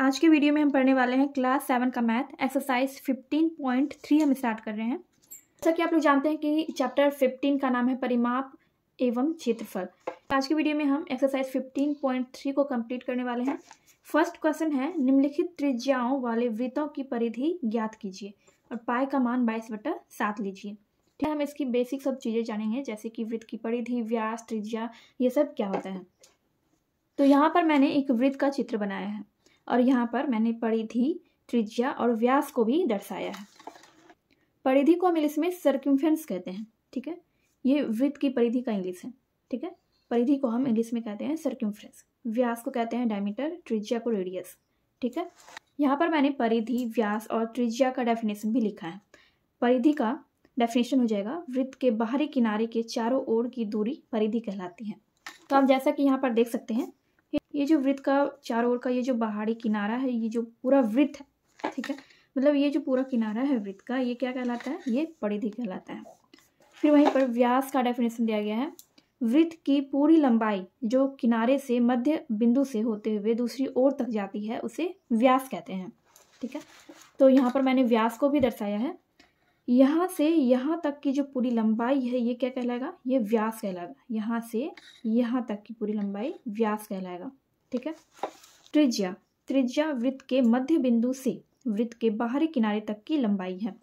आज के वीडियो में हम पढ़ने वाले हैं क्लास सेवन का math exercise fifteen point three हम स्टार्ट कर रहे हैं जैसा कि आप लोग जानते हैं कि चैप्टर फिफ्टीन का नाम है परिमाप एवं क्षेत्रफल आज के वीडियो में हम एक्सरसाइज फिफ्टीन पॉइंट थ्री को कंप्लीट करने वाले हैं फर्स्ट क्वेश्चन है निम्नलिखित त्रिज्याओं वाले वृत्तों की परिधि ज्ञात कीजिए और पाए का मान बाईस बटा सात लीजिए ठीक है हम इसकी बेसिक सब चीज़ें जानेंगे जैसे कि वृत्त की परिधि व्यास त्रिज्या ये सब क्या होता है तो यहाँ पर मैंने एक वृत्त का चित्र बनाया है और यहाँ पर मैंने परिधि त्रिज्या और व्यास को भी दर्शाया है परिधि को हम इंग्लिश में सर्क्यूमफेंस कहते हैं ठीक है ये वृत्त की परिधि का इंग्लिश है ठीक है परिधि को हम इंग्लिश में कहते हैं सर्क्यूमफ्रेंस व्यास को कहते हैं डायमीटर त्रिज्या को रेडियस ठीक है यहाँ पर मैंने परिधि व्यास और त्रिज्या का डेफिनेशन भी लिखा है परिधि का डेफिनेशन हो जाएगा वृत्त के बाहरी किनारे के चारों ओर की दूरी परिधि कहलाती है तो आप जैसा कि यहाँ पर देख सकते हैं ये जो वृत्त का चारों ओर का ये जो बाहरी किनारा है ये जो पूरा वृत्त है ठीक है मतलब ये जो पूरा किनारा है वृत्त का ये क्या कहलाता है ये परिधि कहलाता है फिर वहीं पर व्यास का डेफिनेशन दिया गया है वृत्त की पूरी लंबाई जो किनारे से मध्य बिंदु से होते हुए दूसरी ओर तक जाती है उसे व्यास कहते हैं ठीक है तो यहाँ पर मैंने व्यास को भी दर्शाया है यहाँ से यहाँ तक की जो पूरी लंबाई है ये क्या कहलाएगा ये व्यास कहलाएगा यहाँ से यहाँ तक की पूरी लंबाई व्यास कहलाएगा ठीक है त्रिज्या त्रिज्या वृत्त के मध्य बिंदु से वृत्त के बाहरी किनारे तक की लंबाई है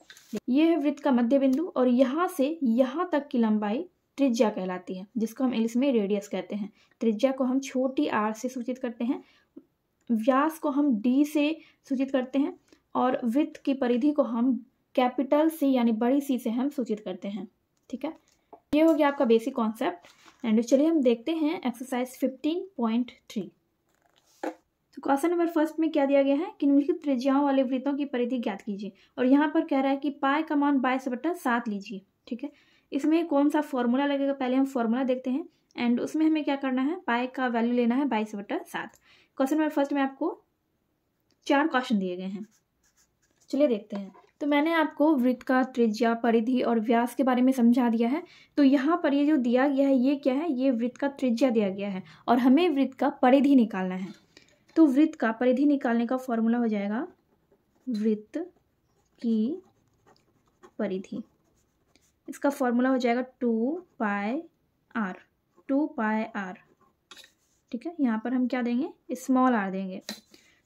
यह है वृत्त का मध्य बिंदु और यहाँ से यहाँ तक की लंबाई त्रिज्या कहलाती है जिसको हम इंग्लिश में रेडियस कहते हैं त्रिज्या को हम छोटी आर से सूचित करते हैं व्यास को हम डी से सूचित करते हैं और वृत्त की परिधि को हम कैपिटल सी यानी बड़ी सी से हम सूचित करते हैं ठीक है ये हो गया आपका बेसिक कॉन्सेप्ट एंड चलिए हम देखते हैं एक्सरसाइज फिफ्टीन पॉइंट थ्री तो क्वेश्चन नंबर फर्स्ट में क्या दिया गया है कि निम्नलिखित त्रिज्याओं वाले वृत्तों की परिधि ज्ञात कीजिए और यहाँ पर कह रहा है कि पाए का मान बाईस बट्टा सात लीजिए ठीक है इसमें कौन सा फॉर्मूला लगेगा पहले हम फॉर्मूला देखते हैं एंड उसमें हमें क्या करना है पाए का वैल्यू लेना है बाईस बट्टा सात क्वेश्चन नंबर फर्स्ट में आपको चार क्वेश्चन दिए गए हैं चलिए देखते हैं तो मैंने आपको वृत्त का त्रिज्या परिधि और व्यास के बारे में समझा दिया है तो यहाँ पर ये जो दिया गया है ये क्या है ये वृत्त का त्रिज्या दिया गया है और हमें वृत्त का परिधि निकालना है तो वृत्त का परिधि निकालने का फॉर्मूला हो जाएगा वृत्त की परिधि इसका फॉर्मूला हो जाएगा टू पाए आर टू पाए आर ठीक है यहाँ पर हम क्या देंगे स्मॉल आर देंगे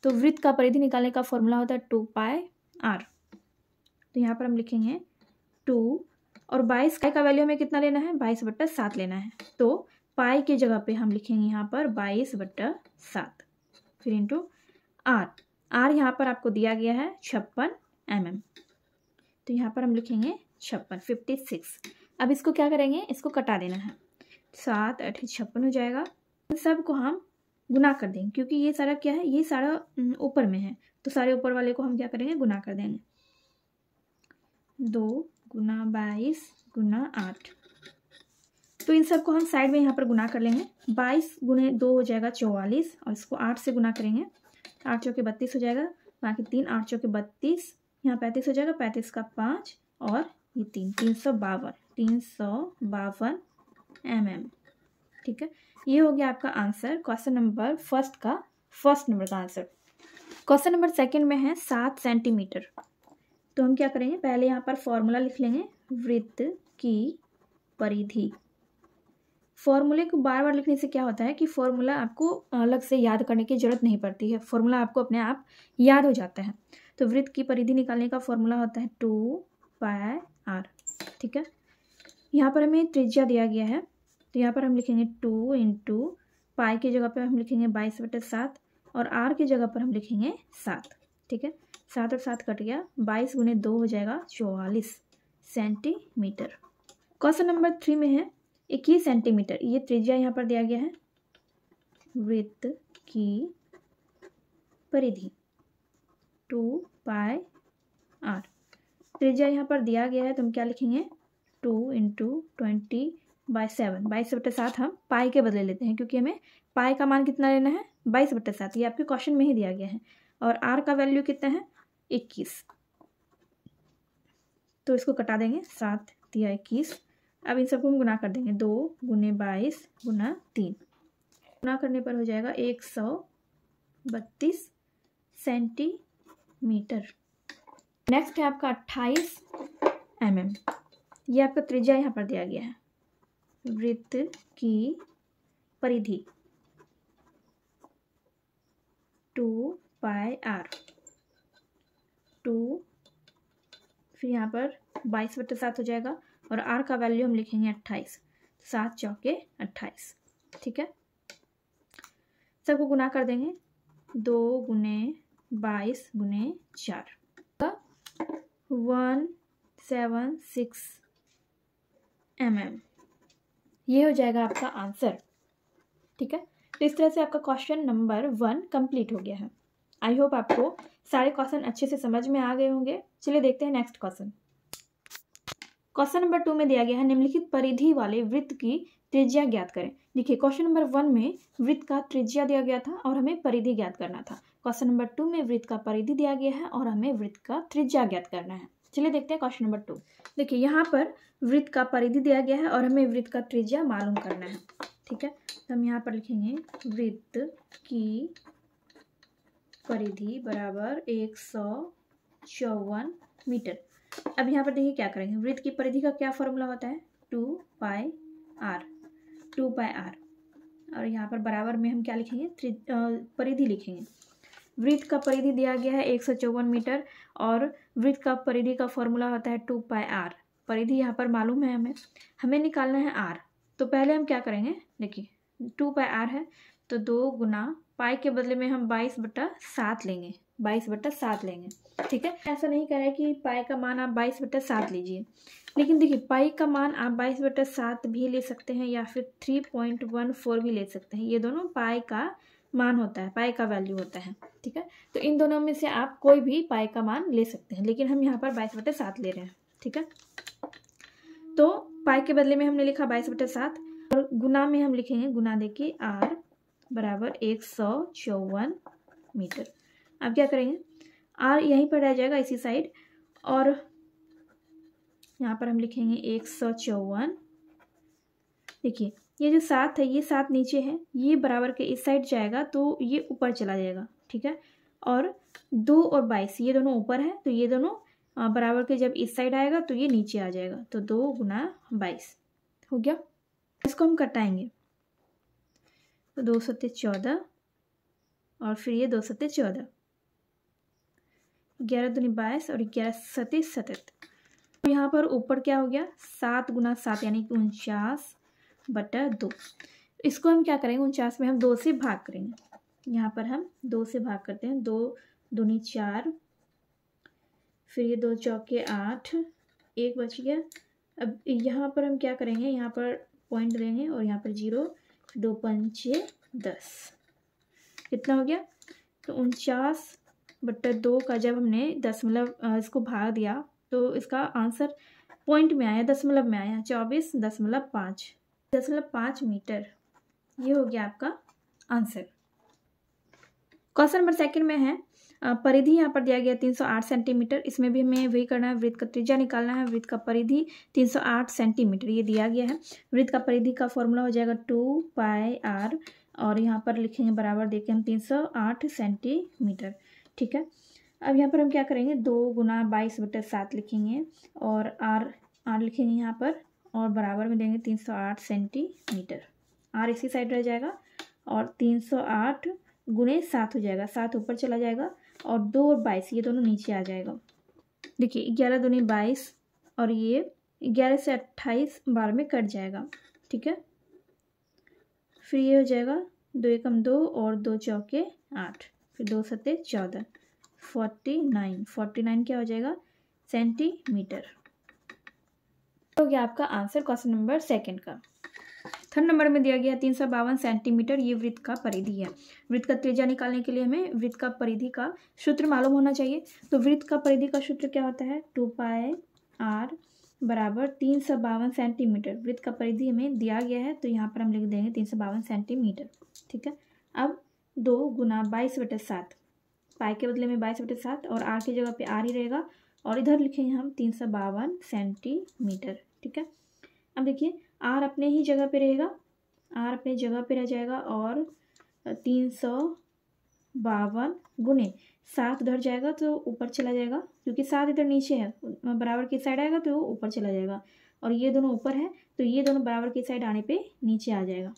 तो वृत्त का परिधि निकालने का फॉर्मूला होता है टू पाए आर तो यहाँ पर हम लिखेंगे टू और बाईस का, का वैल्यू हमें कितना लेना है बाईस बट्टा सात लेना है तो पाई की जगह पे हम लिखेंगे यहाँ पर बाईस बट्टा सात फिर इंटू आर आर यहाँ पर आपको दिया गया है छप्पन एम mm. तो यहाँ पर हम लिखेंगे छप्पन फिफ्टी सिक्स अब इसको क्या करेंगे इसको कटा देना है सात अठ छप्पन हो जाएगा इन सबको हम गुना कर देंगे क्योंकि ये सारा क्या है ये सारा ऊपर में है तो सारे ऊपर वाले को हम क्या करेंगे गुना कर देंगे दो गुना बाईस गुना आठ तो इन सबको हम साइड में यहाँ पर गुना कर लेंगे बाईस गुने दो हो जाएगा चौवालीस और इसको आठ से गुना करेंगे आठ चौके बत्तीस हो जाएगा बाकी तीन आठ चौके बत्तीस यहाँ पैंतीस हो जाएगा पैंतीस का पाँच और ये तीन तीन सौ बावन तीन सौ बावन एम एम ठीक है ये हो गया आपका आंसर क्वेश्चन नंबर फर्स्ट का फर्स्ट नंबर का आंसर क्वेश्चन नंबर सेकंड में है सात सेंटीमीटर तो हम क्या करेंगे पहले यहाँ पर फॉर्मूला लिख लेंगे वृत्त की परिधि फॉर्मूले को बार बार लिखने से क्या होता है कि फॉर्मूला आपको अलग से याद करने की ज़रूरत नहीं पड़ती है फॉर्मूला आपको अपने आप याद हो जाता है तो वृत्त की परिधि निकालने का फॉर्मूला होता है टू पाए आर ठीक है यहाँ पर हमें त्रिज्या दिया गया है तो यहाँ पर हम लिखेंगे टू इंटू पाए की जगह पर हम लिखेंगे बाईस बटे सात और आर की जगह पर हम लिखेंगे सात ठीक है सात और सात कट गया बाईस गुने दो हो जाएगा चौवालीस सेंटीमीटर क्वेश्चन नंबर थ्री में है इक्कीस सेंटीमीटर ये त्रिज्या यहाँ पर दिया गया है वृत्त की परिधि टू पाए आर त्रिज्या यहाँ पर दिया गया है तो हम क्या लिखेंगे two into twenty by seven बाईस बटे सात हम पाई के बदले लेते हैं क्योंकि हमें पाई का मान कितना लेना है बाईस बटे सात ये आपके क्वेश्चन में ही दिया गया है और आर का वैल्यू कितना है इक्कीस तो इसको कटा देंगे सात दिया इक्कीस अब इन सबको हम गुना कर देंगे दो गुने बाईस गुना तीन गुना करने पर हो जाएगा एक सौ बत्तीस सेंटीमीटर नेक्स्ट है आपका अट्ठाईस एम एम ये आपका त्रिज्या यहाँ पर दिया गया है वृत्त की परिधि टू पाई आर टू फिर यहाँ पर बाईस बटे सात हो जाएगा और आर का वैल्यू हम लिखेंगे अट्ठाईस सात चौके अट्ठाईस ठीक है सबको गुना कर देंगे दो गुने बाईस गुने चार one seven six m m ये हो जाएगा आपका आंसर ठीक है तो इस तरह से आपका क्वेश्चन नंबर वन कंप्लीट हो गया है आई होप आपको सारे क्वेश्चन अच्छे से समझ में आ गए होंगे चलिए देखते हैं next question question number two में दिया गया है निम्नलिखित परिधि वाले वृत्त की त्रिज्या ज्ञात करें देखिए क्वेश्चन नंबर वन में वृत्त का त्रिज्या दिया गया था और हमें परिधि ज्ञात करना था क्वेश्चन नंबर टू में वृत्त का परिधि दिया गया है और हमें वृत्त का त्रिज्या ज्ञात करना है चलिए देखते हैं क्वेश्चन नंबर टू देखिए यहाँ पर वृत्त का परिधि दिया गया है और हमें वृत्त का त्रिज्या मालूम करना है ठीक है तो हम यहाँ पर लिखेंगे वृत्त की परिधि बराबर एक सौ चौवन मीटर अब यहाँ पर देखिए क्या करेंगे वृत्त की परिधि का क्या फॉर्मूला होता है two pi r two pi r और यहाँ पर बराबर में हम क्या लिखेंगे थ्री परिधि लिखेंगे वृत्त का परिधि दिया गया है एक सौ चौवन मीटर और वृत्त का परिधि का फॉर्मूला होता है टू पाई आर परिधि यहाँ पर मालूम है हमें हमें निकालना है आर तो पहले हम क्या करेंगे देखिए टू पाई आर है तो दो गुना पाई के बदले में हम बाईस बटा सात लेंगे बाईस बटा सात लेंगे ठीक है ऐसा नहीं कह है कि पाई का मान आप बाईस बटा सात लीजिए लेकिन देखिए पाई का मान आप बाईस बटा सात भी ले सकते हैं या फिर थ्री पॉइंट वन फोर भी ले सकते हैं ये दोनों पाई का मान होता है पाई का वैल्यू होता है ठीक है तो इन दोनों में से आप कोई भी पाई का मान ले सकते हैं लेकिन हम यहाँ पर बाईस बटे सात ले रहे हैं ठीक है तो पाई के बदले में हमने लिखा बाईस बटे सात और गुना में हम लिखेंगे गुना देखिए आर बराबर एक सौ चौवन मीटर अब क्या करेंगे आर यहीं पर रह जाएगा इसी साइड और यहाँ पर हम लिखेंगे एक सौ चौवन देखिए ये जो सात है ये सात नीचे है ये बराबर के इस साइड जाएगा तो ये ऊपर चला जाएगा ठीक है और दो और बाईस ये दोनों ऊपर है तो ये दोनों बराबर के जब इस साइड आएगा तो ये नीचे आ जाएगा तो दो गुना बाईस हो गया इसको हम कटाएंगे तो दो सत्य चौदह और फिर ये दो सत्य चौदह ग्यारह दूनी बाईस और ग्यारह सत्य सतत तो यहाँ पर ऊपर क्या हो गया सात गुना सात यानी कि उनचास बटा दो इसको हम क्या करेंगे उनचास में हम दो से भाग करेंगे यहाँ पर हम दो से भाग करते हैं दो दूनी चार फिर ये दो चौके आठ एक बच गया अब यहाँ पर हम क्या करेंगे यहाँ पर पॉइंट देंगे और यहाँ पर जीरो दो पंचे दस कितना हो गया तो उनचास बटर दो का जब हमने दशमलव मतलब, इसको भाग दिया तो इसका आंसर पॉइंट में आया दशमलव मतलब में आया चौबीस दशमलव मतलब पाँच दशमलव पाँच मीटर ये हो गया आपका आंसर क्वेश्चन नंबर सेकंड में है परिधि यहाँ पर दिया गया तीन सौ आठ सेंटीमीटर इसमें भी हमें वही करना है वृत्त का त्रिज्या निकालना है वृत्त का परिधि तीन सौ आठ सेंटीमीटर ये दिया गया है वृत्त का परिधि का फॉर्मूला हो जाएगा टू पाई आर और यहाँ पर लिखेंगे बराबर देखें हम तीन सौ आठ सेंटीमीटर ठीक है अब यहाँ पर हम क्या करेंगे दो गुना बाईस बटे सात लिखेंगे और आर आर लिखेंगे यहाँ पर और बराबर में देंगे तीन सौ आठ सेंटीमीटर आर इसी साइड रह जाएगा और तीन सौ आठ गुने सात हो जाएगा सात ऊपर चला जाएगा और दो और बाईस ये दोनों नीचे आ जाएगा देखिए ग्यारह दोनों बाईस और ये ग्यारह से अट्ठाईस बार में कट जाएगा ठीक है फिर ये हो जाएगा दो एकम दो और दो चौके आठ फिर दो सत्ते चौदह फोर्टी नाइन फोर्टी नाइन क्या हो जाएगा सेंटीमीटर तो हो तो गया आपका आंसर क्वेश्चन नंबर सेकंड का थर्ड नंबर में दिया गया तीन सौ बावन सेंटीमीटर ये वृत्त का परिधि है वृत्त का त्रिज्या निकालने के लिए हमें वृत्त का परिधि का सूत्र मालूम होना चाहिए तो वृत्त का परिधि का सूत्र क्या होता है टू पाए आर बराबर तीन सौ बावन सेंटीमीटर वृत्त का परिधि हमें दिया गया है तो यहाँ पर हम लिख देंगे तीन सौ बावन सेंटीमीटर ठीक है अब दो गुना बाईस बटे सात पाई के बदले में बाईस बटे सात और आर की जगह पे आर ही रहेगा और इधर लिखेंगे हम तीन सौ बावन सेंटीमीटर ठीक है अब देखिए आर अपने ही जगह पे रहेगा आर अपने जगह पे रह जाएगा और तीन सौ बावन गुने सात उधर जाएगा तो ऊपर चला जाएगा क्योंकि सात इधर नीचे है बराबर की साइड आएगा तो ऊपर चला जाएगा और ये दोनों ऊपर है तो ये दोनों बराबर की साइड आने पे नीचे आ जाएगा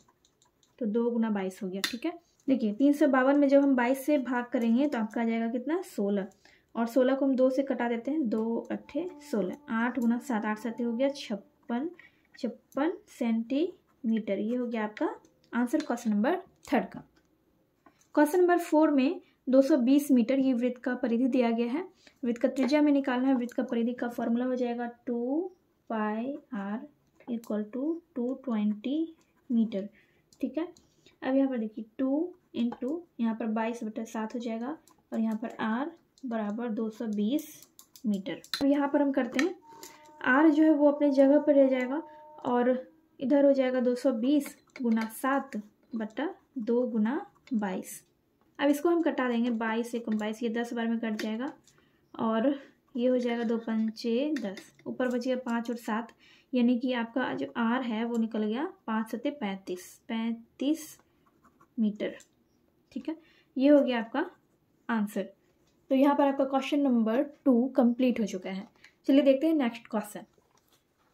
तो दो गुना बाईस हो गया ठीक है देखिए तीन सौ बावन में जब हम बाईस से भाग करेंगे तो आपका आ जाएगा कितना सोलह और सोलह को हम दो से कटा देते हैं दो अट्ठे सोलह आठ गुना सात आठ सत्य हो गया छप्पन छप्पन सेंटीमीटर ये हो गया आपका आंसर क्वेश्चन नंबर थर्ड का क्वेश्चन नंबर फोर में 220 मीटर ये वृत्त का परिधि दिया गया है वृत्त का त्रिज्या में निकालना है वृत्त का परिधि का फॉर्मूला हो जाएगा two pi r equal to two twenty metre ठीक है अब यहाँ पर देखिए टू इन टू यहाँ पर बाईस बटा सात हो जाएगा और यहाँ पर आर बराबर दो सौ बीस मीटर अब यहाँ पर हम करते हैं आर जो है वो अपने जगह पर रह जाएगा और इधर हो जाएगा 220 गुना सात बट्टा दो गुना बाईस अब इसको हम कटा देंगे बाईस एक बाईस ये दस बार में कट जाएगा और ये हो जाएगा दो पंचे दस ऊपर बचेगा पाँच और सात यानी कि आपका जो आर है वो निकल गया पाँच सत्य पैंतीस पैंतीस मीटर ठीक है ये हो गया आपका आंसर तो यहाँ पर आपका क्वेश्चन नंबर टू कंप्लीट हो चुका है चलिए देखते हैं next question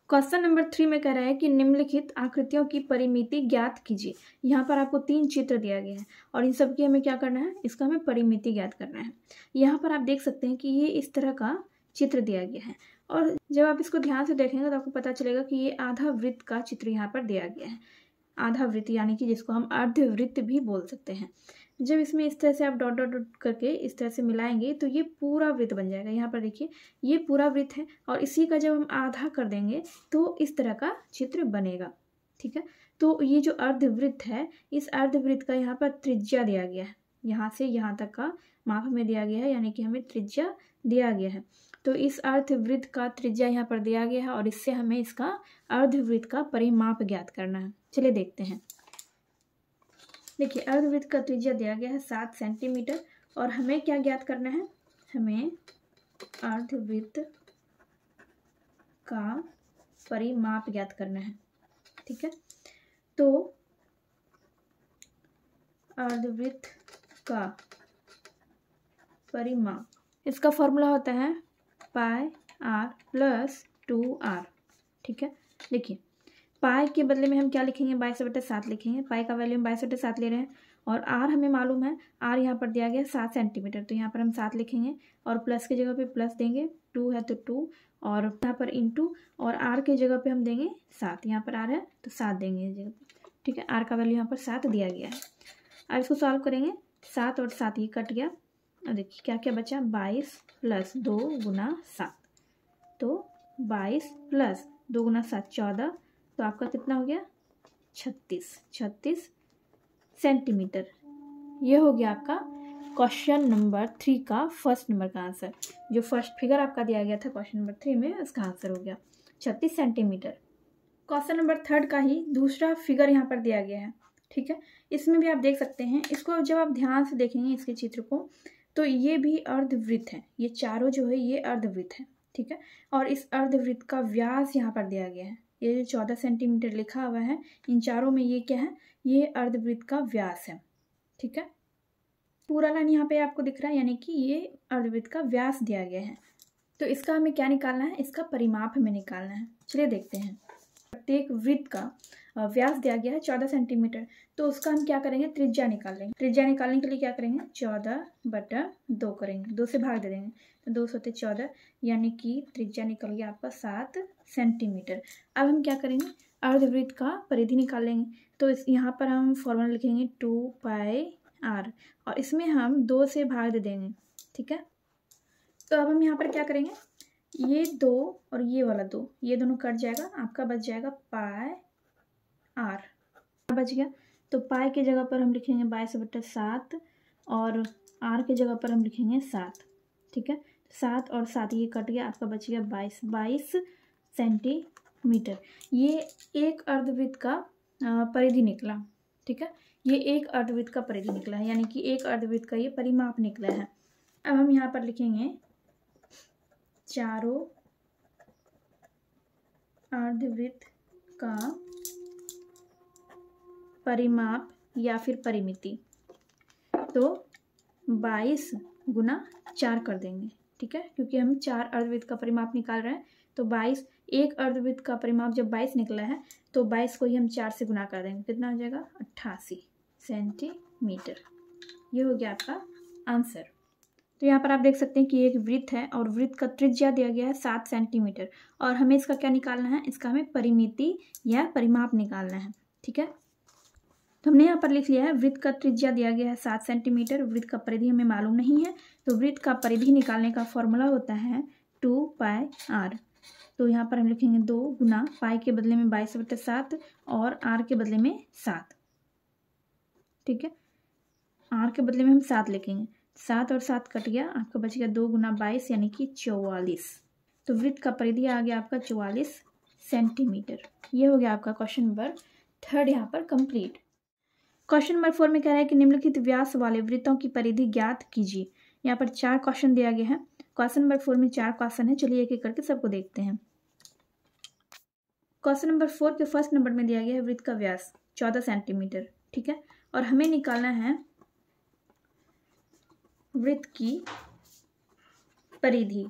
question number three में कह रहा है कि निम्नलिखित आकृतियों की परिमिति ज्ञात कीजिए यहाँ पर आपको तीन चित्र दिया गया है और इन सब की हमें क्या करना है इसका हमें परिमिति ज्ञात करना है यहाँ पर आप देख सकते हैं कि ये इस तरह का चित्र दिया गया है और जब आप इसको ध्यान से देखेंगे तो आपको पता चलेगा कि ये आधा वृत्त का चित्र यहाँ पर दिया गया है आधा वृत्त यानी कि जिसको हम अर्धवृत्त भी बोल सकते हैं जब इसमें इस तरह से आप डॉट डॉट डॉट करके इस तरह से मिलाएंगे तो ये पूरा वृत्त बन जाएगा यहाँ पर देखिए ये पूरा वृत्त है और इसी का जब हम आधा कर देंगे तो इस तरह का चित्र बनेगा ठीक है तो ये जो अर्धवृत्त है इस अर्धवृत्त का यहाँ पर त्रिज्या दिया गया है यहाँ से यहाँ तक का माप हमें दिया गया है यानी कि हमें त्रिज्या दिया गया है तो इस अर्धवृत्त का त्रिज्या यहाँ पर दिया गया है और इससे हमें इसका अर्धवृत्त का परिमाप ज्ञात करना है चलिए देखते हैं देखिए अर्धवृत्त का त्रिज्या दिया गया है सात सेंटीमीटर और हमें क्या ज्ञात करना है हमें अर्धवृत्त का परिमाप ज्ञात करना है ठीक है तो अर्धवृत्त का परिमाप इसका फॉर्मूला होता है pi r plus two r ठीक है देखिए पाई के बदले में हम क्या लिखेंगे बाईस बटे सात लिखेंगे पाई का वैल्यू हम बाईस बटे सात ले रहे हैं और आर हमें मालूम है आर यहाँ पर दिया गया सात सेंटीमीटर तो यहाँ पर हम सात लिखेंगे और प्लस की जगह पे प्लस देंगे टू है तो टू और यहाँ पर इंटू और आर की जगह पे हम देंगे सात यहाँ पर आर है तो सात देंगे इस जगह ठीक है आर का वैल्यू यहाँ पर सात दिया गया है अब इसको सॉल्व करेंगे सात और सात ये कट गया और देखिए क्या क्या बचा बाईस प्लस दो गुना सात तो बाईस प्लस दो गुना सात चौदह तो आपका कितना हो गया छत्तीस छत्तीस सेंटीमीटर ये हो गया आपका क्वेश्चन नंबर थ्री का फर्स्ट नंबर का आंसर जो फर्स्ट फिगर आपका दिया गया था क्वेश्चन नंबर थ्री में उसका आंसर हो गया छत्तीस सेंटीमीटर क्वेश्चन नंबर थर्ड का ही दूसरा फिगर यहाँ पर दिया गया है ठीक है इसमें भी आप देख सकते हैं इसको जब आप ध्यान से देखेंगे इसके चित्र को तो ये भी अर्धवृत्त है ये चारों जो है ये अर्धवृत्त है ठीक है और इस अर्धवृत्त का व्यास यहाँ पर दिया गया है ये जो चौदह सेंटीमीटर लिखा हुआ है इन चारों में ये क्या है ये अर्धवृत्त का व्यास है ठीक है पूरा लाइन यहाँ पे आपको दिख रहा है यानी कि ये अर्धवृत्त का व्यास दिया गया है तो इसका हमें क्या निकालना है इसका परिमाप हमें निकालना है चलिए देखते हैं प्रत्येक वृत्त का व्यास दिया गया है चौदह सेंटीमीटर तो उसका हम क्या करेंगे त्रिज्या निकालेंगे त्रिज्या निकालने के लिए क्या करेंगे चौदह बटा दो करेंगे दो से भाग दे देंगे तो दो सौ चौदह यानी कि त्रिज्या निकल गया आपका सात सेंटीमीटर अब हम क्या करेंगे अर्धवृत्त का परिधि निकालेंगे तो इस यहाँ पर हम फॉर्मूला लिखेंगे टू पाई आर और इसमें हम दो से भाग दे देंगे ठीक है तो अब हम यहाँ पर क्या करेंगे ये दो और ये वाला दो ये दोनों कट जाएगा आपका बच जाएगा पाए आर बच गया तो पाए के जगह पर हम लिखेंगे बाईस बट्टा सात और आर के जगह पर हम लिखेंगे सात ठीक है सात और सात ये कट गया आपका बच गया बाईस बाईस सेंटीमीटर ये एक अर्धवृत्त का परिधि निकला ठीक है ये एक अर्धवृत्त का परिधि निकला है यानी कि एक अर्धवृत्त का ये परिमाप निकला है अब हम यहाँ पर लिखेंगे चारों अर्धवृत्त का परिमाप या फिर परिमिति तो 22 गुना चार कर देंगे ठीक है क्योंकि हम चार अर्धवृत्त का परिमाप निकाल रहे हैं तो 22 एक अर्धवृत्त का परिमाप जब 22 निकला है तो 22 को ही हम चार से गुना कर देंगे कितना हो जाएगा अट्ठासी सेंटीमीटर ये हो गया आपका आंसर तो यहाँ पर आप देख सकते हैं कि एक वृत्त है और वृत्त का त्रिज्या दिया गया है सात सेंटीमीटर और हमें इसका क्या निकालना है इसका हमें परिमिति या परिमाप निकालना है ठीक है तो हमने यहाँ पर लिख लिया है वृत्त का त्रिज्या दिया गया है सात सेंटीमीटर वृत्त का परिधि हमें मालूम नहीं है तो वृत्त का परिधि निकालने का फॉर्मूला होता है टू पाई आर तो यहाँ पर हम लिखेंगे दो गुना पाई के बदले में बाईस बटे सात और आर के बदले में सात ठीक है आर के बदले में हम सात लिखेंगे सात और सात कट गया आपका बच गया दो गुना बाईस यानी कि चौवालीस तो वृत्त का परिधि आ गया आपका चौवालीस सेंटीमीटर ये हो गया आपका क्वेश्चन नंबर थर्ड यहाँ पर कंप्लीट क्वेश्चन नंबर फोर में कह रहा है कि निम्नलिखित व्यास वाले वृत्तों की परिधि ज्ञात कीजिए यहाँ पर चार क्वेश्चन दिया गया है क्वेश्चन नंबर फोर में चार क्वेश्चन है चलिए एक एक करके सबको देखते हैं क्वेश्चन नंबर फोर के फर्स्ट नंबर में दिया गया है वृत्त का व्यास चौदह सेंटीमीटर ठीक है और हमें निकालना है वृत्त की परिधि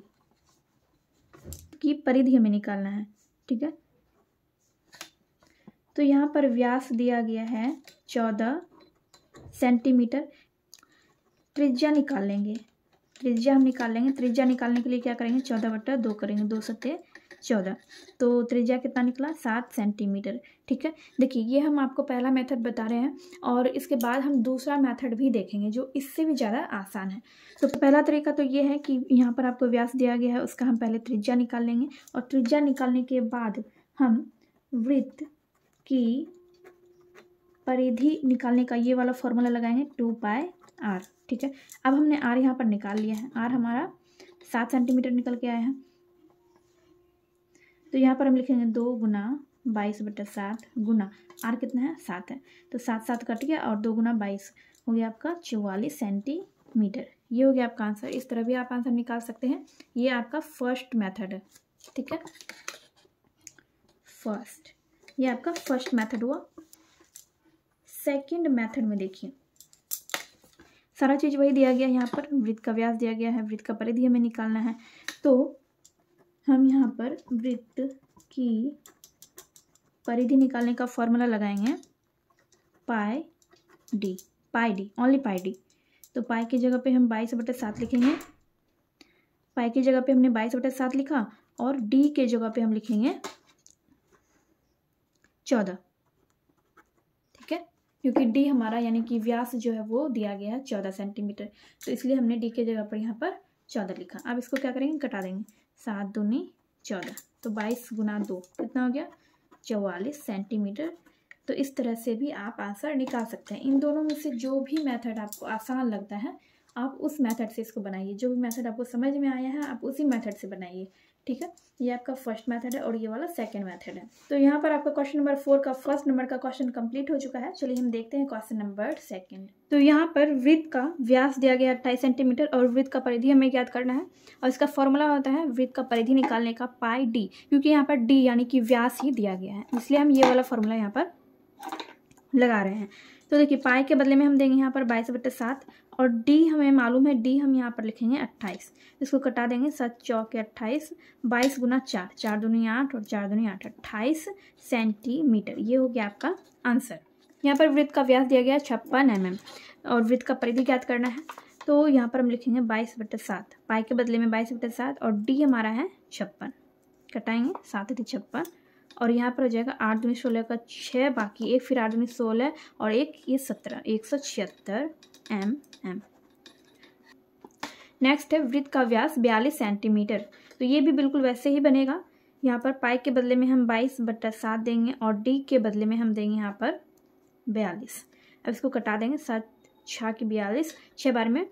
की परिधि हमें निकालना है ठीक है तो यहाँ पर व्यास दिया गया है चौदह सेंटीमीटर त्रिज्या निकाल लेंगे त्रिज्या हम निकाल लेंगे त्रिज्या निकालने के लिए क्या करेंगे चौदह बट्टा दो करेंगे दो सत्य चौदह तो त्रिज्या कितना निकला सात सेंटीमीटर ठीक है देखिए ये हम आपको पहला मेथड बता रहे हैं और इसके बाद हम दूसरा मेथड भी देखेंगे जो इससे भी ज़्यादा आसान है तो पहला तरीका तो ये है कि यहाँ पर आपको व्यास दिया गया है उसका हम पहले त्रिज्या निकाल लेंगे और त्रिज्या निकालने के बाद हम वृत्त की परिधि निकालने का ये वाला फॉर्मूला लगाएंगे टू पाए आर ठीक है अब हमने आर यहाँ पर निकाल लिया है आर हमारा सात सेंटीमीटर निकल के आया है तो यहाँ पर हम लिखेंगे दो गुना बाईस बटा सात गुना आर कितना है सात है तो सात सात कट गया और दो गुना बाईस हो गया आपका चौवालीस सेंटीमीटर ये हो गया आपका आंसर इस तरह भी आप आंसर निकाल सकते हैं ये आपका फर्स्ट मेथड है ठीक है फर्स्ट ये आपका फर्स्ट मेथड हुआ सेकंड मेथड में देखिए सारा चीज़ वही दिया गया यहाँ पर वृत्त का व्यास दिया गया है वृत्त का परिधि हमें निकालना है तो हम यहाँ पर वृत्त की परिधि निकालने का फॉर्मूला लगाएंगे pi d pi d only pi d तो पाई की जगह पे हम बाईस बटे सात लिखेंगे पाई की जगह पे हमने बाईस बटे सात लिखा और डी के जगह पे हम लिखेंगे चौदह ठीक है क्योंकि डी हमारा यानी कि व्यास जो है वो दिया गया है चौदह सेंटीमीटर तो इसलिए हमने डी के जगह पर यहाँ पर चौदह लिखा अब इसको क्या करेंगे कटा देंगे सात दूनी चौदह तो बाईस गुना दो कितना हो गया चौवालीस सेंटीमीटर तो इस तरह से भी आप आंसर निकाल सकते हैं इन दोनों में से जो भी मेथड आपको आसान लगता है आप उस मेथड से इसको बनाइए जो भी मेथड आपको समझ में आया है आप उसी मेथड से बनाइए ठीक है ये आपका फर्स्ट मेथड है और ये वाला सेकंड मेथड है तो यहाँ पर आपका क्वेश्चन नंबर फोर का फर्स्ट नंबर का क्वेश्चन कंप्लीट हो चुका है चलिए हम देखते हैं क्वेश्चन नंबर सेकंड तो यहाँ पर वृत्त का व्यास दिया गया अट्ठाईस सेंटीमीटर और वृत्त का परिधि हमें याद करना है और इसका फॉर्मूला होता है वृत्त का परिधि निकालने का पाई डी क्योंकि यहाँ पर डी यानी कि व्यास ही दिया गया है इसलिए हम ये वाला फॉर्मूला यहाँ पर लगा रहे हैं तो देखिए पाई के बदले में हम देंगे यहाँ पर बाईस बट्टे सात और डी हमें मालूम है डी हम यहाँ पर लिखेंगे अट्ठाईस इसको कटा देंगे सात चौके अट्ठाईस बाईस गुना चार चार दुनी आठ और चार दुनी आठ अट्ठाईस सेंटीमीटर ये हो गया आपका आंसर यहाँ पर वृत्त का व्यास दिया गया है छप्पन एम और वृत्त का परिधि ज्ञात करना है तो यहाँ पर हम लिखेंगे बाईस बटे सात पाई के बदले में बाईस बटे सात और डी हमारा है छप्पन कटाएंगे सात छप्पन और यहाँ पर हो जाएगा आठ दूनी सोलह का छः बाकी एक फिर आठ दूनी सोलह और एक ये सत्रह एक सौ छिहत्तर एम एम नेक्स्ट है वृत्त का व्यास बयालीस सेंटीमीटर तो ये भी बिल्कुल वैसे ही बनेगा यहाँ पर पाई के बदले में हम बाईस बट्टा सात देंगे और डी के बदले में हम देंगे यहाँ पर बयालीस अब इसको कटा देंगे सात छः की बयालीस छः बार में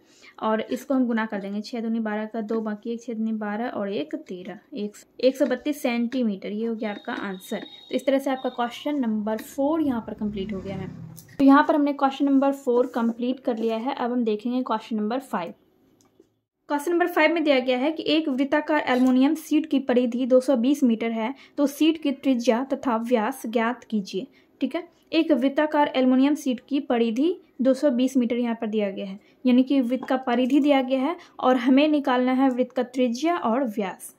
और इसको हम गुना कर देंगे छः दूनी बारह का दो बाकी एक छः दूनी बारह और एक तेरह एक एक सौ बत्तीस सेंटीमीटर ये हो गया आपका आंसर तो इस तरह से आपका क्वेश्चन नंबर फोर यहाँ पर कंप्लीट हो गया है तो यहाँ पर हमने क्वेश्चन नंबर फोर कंप्लीट कर लिया है अब हम देखेंगे question number five question number five में दिया गया है कि एक वृत्ताकार एल्युमिनियम सीट की परिधि 220 मीटर है तो सीट की त्रिज्या तथा व्यास ज्ञात कीजिए ठीक है एक वृत्ताकार एल्युमिनियम सीट की परिधि 220 मीटर यहाँ पर दिया गया है यानी कि वृत्त का परिधि दिया गया है और हमें निकालना है वृत्त का त्रिज्या और व्यास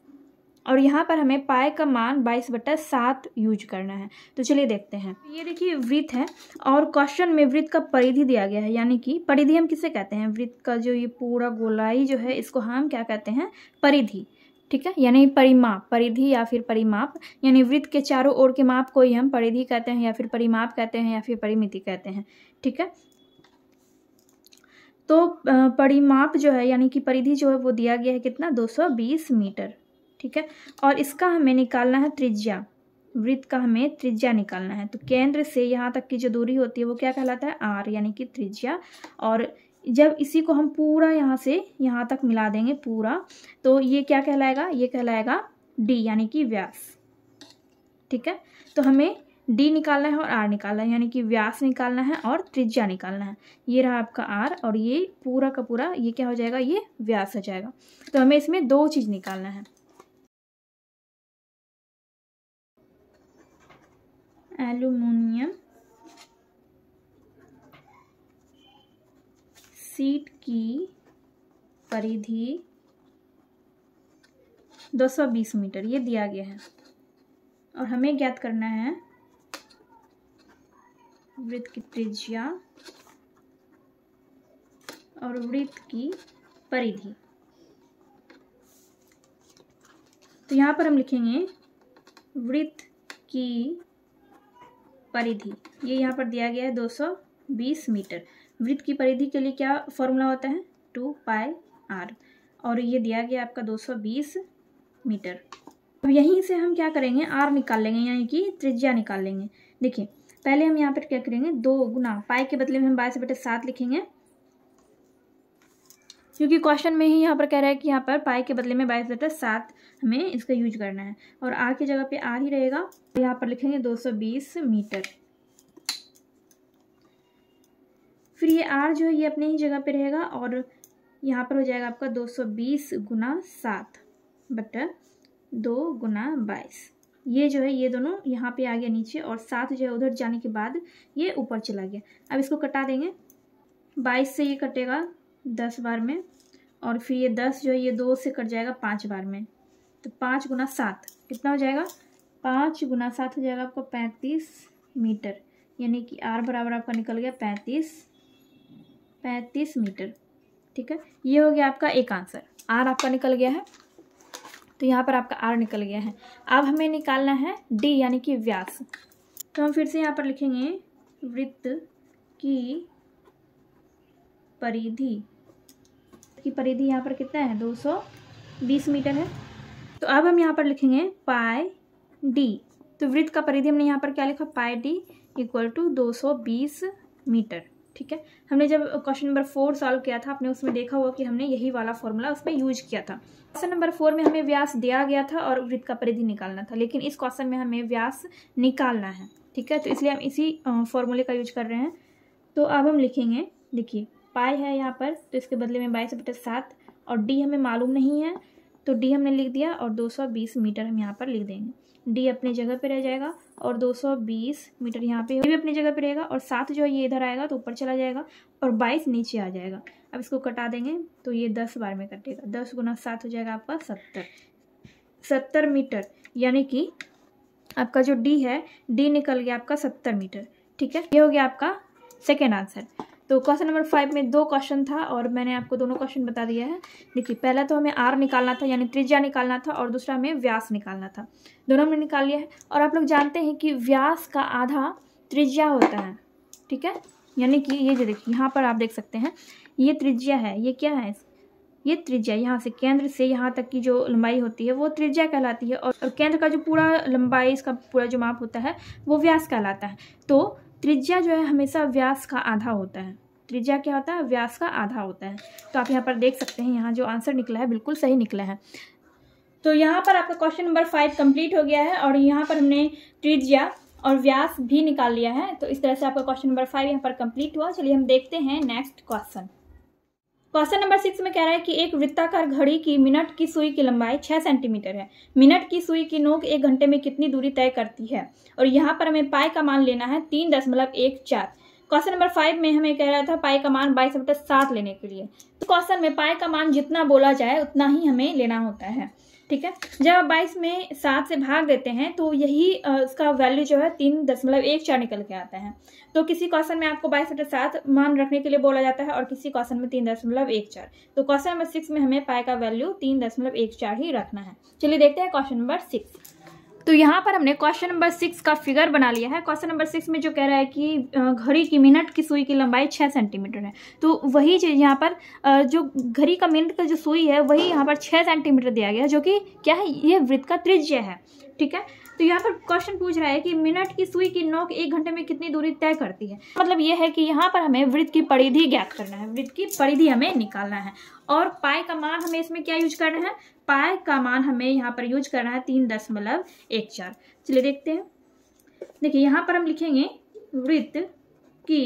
और यहाँ पर हमें पाए का मान बाईस बटा सात यूज करना है तो चलिए देखते हैं ये देखिए वृत्त है और क्वेश्चन में वृत्त का परिधि दिया गया है यानी कि परिधि हम किसे कहते हैं वृत्त का जो ये पूरा गोलाई जो है इसको हम क्या कहते हैं परिधि ठीक है यानी परिमाप परिधि या फिर परिमाप यानी वृत्त के चारों ओर के माप को ही हम परिधि कहते हैं या फिर परिमाप कहते हैं या फिर परिमिति कहते हैं ठीक है तो परिमाप जो है यानी कि परिधि जो है वो दिया गया है कितना 220 मीटर ठीक है और इसका हमें निकालना है त्रिज्या वृत्त का हमें त्रिज्या निकालना है तो केंद्र से यहाँ तक की जो दूरी होती है वो क्या कहलाता है आर यानी कि त्रिज्या और जब इसी को हम पूरा यहाँ से यहाँ तक मिला देंगे पूरा तो ये क्या कहलाएगा ये कहलाएगा डी यानी कि व्यास ठीक है तो हमें डी निकालना है और आर निकालना है यानी कि व्यास निकालना है और त्रिज्या निकालना है ये रहा आपका आर और ये पूरा का पूरा ये क्या हो जाएगा ये व्यास हो जाएगा तो हमें इसमें दो चीज़ निकालना है एल्यूमिनियम सीट की परिधि 220 मीटर ये दिया गया है और हमें ज्ञात करना है वृत्त की त्रिज्या और वृत्त की परिधि तो यहाँ पर हम लिखेंगे वृत्त की परिधि ये यहाँ पर दिया गया है 220 मीटर वृत्त की परिधि के लिए क्या फॉर्मूला होता है टू पाई आर और ये दिया गया आपका 220 मीटर अब यहीं से हम क्या करेंगे आर निकाल लेंगे यानी कि त्रिज्या निकाल लेंगे देखिए पहले हम यहाँ पर क्या करेंगे दो गुना पाई के बदले में हम बाईस बटे सात लिखेंगे क्योंकि क्वेश्चन में ही यहाँ पर कह रहा है कि यहाँ पर पाई के बदले में बाईस बटे सात हमें इसका यूज करना है और आर की जगह पे आर ही रहेगा यहाँ पर लिखेंगे 220 मीटर फिर ये आर जो है ये अपने ही जगह पे रहेगा और यहाँ पर हो जाएगा आपका दो सौ बीस गुना सात बटर दो गुना बाईस ये जो है ये दोनों यहाँ पे आ गया नीचे और सात जो है उधर जाने के बाद ये ऊपर चला गया अब इसको कटा देंगे बाईस से ये कटेगा दस बार में और फिर ये दस जो है ये दो से कट जाएगा पाँच बार में तो पाँच गुना सात कितना हो जाएगा पाँच गुना सात हो जाएगा आपको पैंतीस मीटर यानी कि आर बराबर आपका निकल गया पैंतीस पैंतीस मीटर ठीक है ये हो गया आपका एक आंसर आर आपका निकल गया है तो यहाँ पर आपका आर निकल गया है अब हमें निकालना है डी यानी कि व्यास तो हम फिर से यहाँ पर लिखेंगे वृत्त की परिधि की परिधि यहाँ पर कितना है दो सौ बीस मीटर है तो अब हम यहाँ पर लिखेंगे पाए डी तो वृत्त का परिधि हमने यहाँ पर क्या लिखा पाए डी इक्वल टू दो सौ बीस मीटर ठीक है हमने जब क्वेश्चन नंबर फोर सॉल्व किया था आपने उसमें देखा हुआ कि हमने यही वाला फॉर्मूला उसमें यूज किया था क्वेश्चन नंबर फोर में हमें व्यास दिया गया था और वृत्त का परिधि निकालना था लेकिन इस क्वेश्चन में हमें व्यास निकालना है ठीक है तो इसलिए हम इसी फॉर्मूले का यूज कर रहे हैं तो अब हम लिखेंगे देखिए पाई है यहाँ पर तो इसके बदले में बाईस बटे सात और डी हमें मालूम नहीं है तो डी हमने लिख दिया और 220 मीटर हम यहाँ पर लिख देंगे डी अपनी जगह पे रह जाएगा और 220 मीटर यहाँ पे भी अपनी जगह पे रहेगा और सात जो है ये इधर आएगा तो ऊपर चला जाएगा और 22 नीचे आ जाएगा अब इसको कटा देंगे तो ये 10 बार में कटेगा 10 गुना सात हो जाएगा आपका सत्तर सत्तर मीटर यानी कि आपका जो डी है डी निकल गया आपका सत्तर मीटर ठीक है ये हो गया आपका सेकेंड आंसर तो क्वेश्चन नंबर फाइव में दो क्वेश्चन था और मैंने आपको दोनों क्वेश्चन बता दिया है देखिए पहला तो हमें आर निकालना था यानी त्रिज्या निकालना था और दूसरा हमें व्यास निकालना था दोनों हमने निकाल लिया है और आप लोग जानते हैं कि व्यास का आधा त्रिज्या होता है ठीक है यानी कि ये जो देखिए यहाँ पर आप देख सकते हैं ये त्रिज्या है ये क्या है ये त्रिज्या यहाँ से केंद्र से यहाँ तक की जो लंबाई होती है वो त्रिज्या कहलाती है और केंद्र का जो पूरा लंबाई इसका पूरा जो माप होता है वो व्यास कहलाता है तो त्रिज्या जो है हमेशा व्यास का आधा होता है त्रिज्या क्या होता है व्यास का आधा होता है तो आप यहाँ पर देख सकते हैं यहाँ जो आंसर निकला है बिल्कुल सही निकला है तो यहाँ पर आपका क्वेश्चन नंबर फाइव कंप्लीट हो गया है और यहाँ पर हमने त्रिज्या और व्यास भी निकाल लिया है तो इस तरह से आपका क्वेश्चन नंबर फाइव यहाँ पर कंप्लीट हुआ चलिए हम देखते हैं next question question number six में कह रहा है कि एक वृत्ताकार घड़ी की मिनट की सुई की लंबाई छह सेंटीमीटर है मिनट की सुई की नोक एक घंटे में कितनी दूरी तय करती है और यहाँ पर हमें पाई का मान लेना है तीन दशमलव एक चार क्वेश्चन नंबर फाइव में हमें कह रहा था पाई का मान बाईस सात लेने के लिए तो क्वेश्चन में पाई का मान जितना बोला जाए उतना ही हमें लेना होता है ठीक है जब आप बाईस में सात से भाग देते हैं तो यही उसका वैल्यू जो है तीन दशमलव एक चार निकल के आता है तो किसी क्वेश्चन में आपको बाईस बटे सात मान रखने के लिए बोला जाता है और किसी क्वेश्चन में तीन दशमलव एक चार तो क्वेश्चन नंबर सिक्स में हमें पाए का वैल्यू तीन दशमलव एक चार ही रखना है चलिए देखते हैं क्वेश्चन नंबर सिक्स तो यहाँ पर हमने क्वेश्चन नंबर सिक्स का फिगर बना लिया है क्वेश्चन नंबर सिक्स में जो कह रहा है कि घड़ी की मिनट की सुई की लंबाई छः सेंटीमीटर है तो वही चीज़ यहाँ पर जो घड़ी का मिनट का जो सुई है वही यहाँ पर छः सेंटीमीटर दिया गया है जो कि क्या है ये वृत्त का त्रिज्य है ठीक है तो यहाँ पर क्वेश्चन पूछ रहा है कि मिनट की सुई की नोक एक घंटे में कितनी दूरी तय करती है मतलब ये है कि यहाँ पर हमें वृत्त की परिधि ज्ञात करना है वृत्त की परिधि हमें निकालना है और पाए का मान हमें इसमें क्या यूज करना है पाए का मान हमें यहाँ पर यूज करना है तीन दशमलव एक चार चलिए देखते हैं देखिए यहाँ पर हम लिखेंगे वृत्त की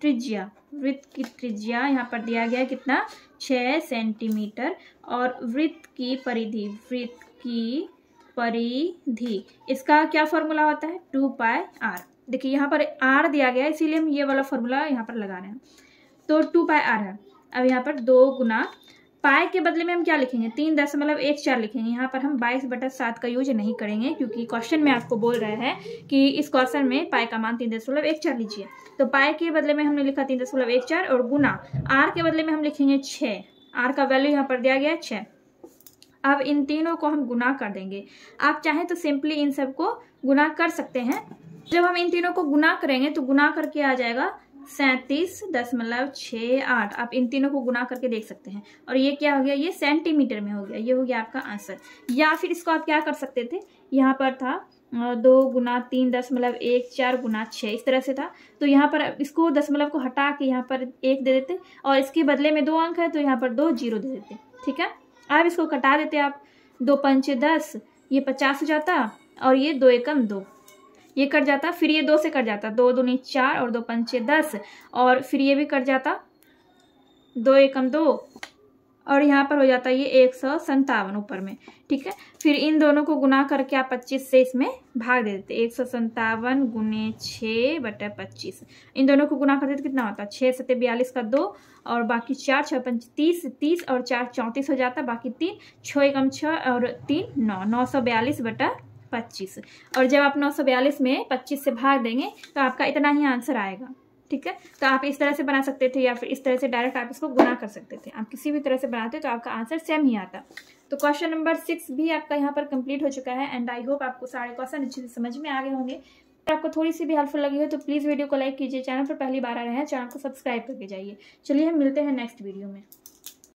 त्रिज्या वृत्त की त्रिज्या यहाँ पर दिया गया कितना छः सेंटीमीटर और वृत्त की परिधि वृत्त की परिधि इसका क्या फॉर्मूला होता है टू पाई आर देखिए यहाँ पर आर दिया गया है इसीलिए हम ये वाला फॉर्मूला यहाँ पर लगा रहे हैं तो टू पाई आर है अब यहाँ पर दो गुना पाए के बदले में हम क्या लिखेंगे तीन दशमलव एक चार लिखेंगे यहाँ पर हम बाईस बटा सात का यूज नहीं करेंगे क्योंकि क्वेश्चन में आपको बोल रहा है कि इस क्वेश्चन में पाए का मान तीन दशमलव एक चार लीजिए तो पाए के बदले में हमने लिखा तीन दशमलव एक चार और गुना आर के बदले में हम लिखेंगे छः आर का वैल्यू यहाँ पर दिया गया है छः अब इन तीनों को हम गुना कर देंगे आप चाहें तो सिंपली इन सब को गुना कर सकते हैं जब हम इन तीनों को गुना करेंगे तो गुना करके आ जाएगा सैंतीस दशमलव छः आठ आप इन तीनों को गुना करके देख सकते हैं और ये क्या हो गया ये सेंटीमीटर में हो गया ये हो गया आपका आंसर या फिर इसको आप क्या कर सकते थे यहाँ पर था दो गुना तीन दशमलव एक चार गुना छः इस तरह से था तो यहाँ पर इसको दशमलव को हटा के यहाँ पर एक दे देते और इसके बदले में दो अंक है तो यहाँ पर दो जीरो दे देते ठीक है अब इसको कटा देते आप दो पंचे दस ये पचास हो जाता और ये दो एकम दो ये कट जाता फिर ये दो से कट जाता दो दूनी चार और दो पंचे दस और फिर ये भी कट जाता दो एकम दो और यहाँ पर हो जाता है ये एक सौ संतावन ऊपर में ठीक है फिर इन दोनों को गुना करके आप पच्चीस से इसमें भाग दे देते एक सौ संतावन गुने छः बटे पच्चीस इन दोनों को गुना कर देते कितना होता है छः सत्य बयालीस का दो और बाकी चार छः पंच तीस तीस और चार चौंतीस हो जाता बाकी तीन छः एकम छः और तीन नौ नौ सौ बयालीस बटा पच्चीस और जब आप नौ सौ बयालीस में पच्चीस से भाग देंगे तो आपका इतना ही आंसर आएगा ठीक है तो आप इस तरह से बना सकते थे या फिर इस तरह से डायरेक्ट आप इसको गुना कर सकते थे आप किसी भी तरह से बनाते तो आपका आंसर सेम ही आता तो क्वेश्चन नंबर सिक्स भी आपका यहाँ पर कंप्लीट हो चुका है एंड आई होप आपको सारे क्वेश्चन अच्छे से समझ में आ गए होंगे अगर आपको थोड़ी सी भी हेल्पफुल लगी हो तो प्लीज़ वीडियो को लाइक कीजिए चैनल पर पहली बार आ रहे हैं चैनल को सब्सक्राइब करके जाइए चलिए हम मिलते हैं नेक्स्ट वीडियो में